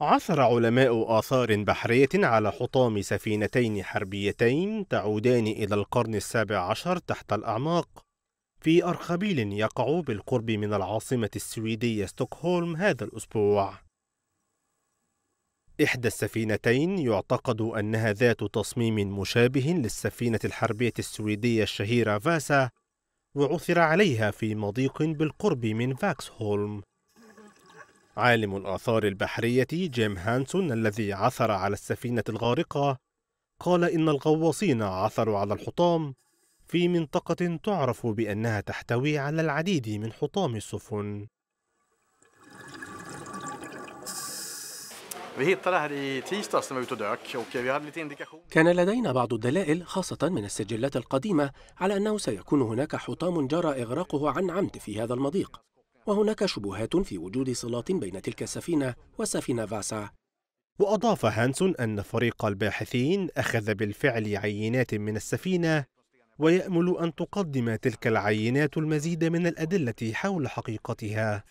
عثر علماء آثار بحرية على حطام سفينتين حربيتين تعودان إلى القرن السابع عشر تحت الأعماق في أرخبيل يقع بالقرب من العاصمة السويدية ستوكهولم هذا الأسبوع إحدى السفينتين يعتقد أنها ذات تصميم مشابه للسفينة الحربية السويدية الشهيرة فاسا وعثر عليها في مضيق بالقرب من فاكسهولم عالم الآثار البحرية جيم هانسون الذي عثر على السفينة الغارقة قال إن الغواصين عثروا على الحطام في منطقة تعرف بأنها تحتوي على العديد من حطام السفن كان لدينا بعض الدلائل خاصة من السجلات القديمة على أنه سيكون هناك حطام جرى إغراقه عن عمد في هذا المضيق وهناك شبهات في وجود صلات بين تلك السفينة وسفينة فاسا وأضاف هانسون أن فريق الباحثين أخذ بالفعل عينات من السفينة ويأمل أن تقدم تلك العينات المزيد من الأدلة حول حقيقتها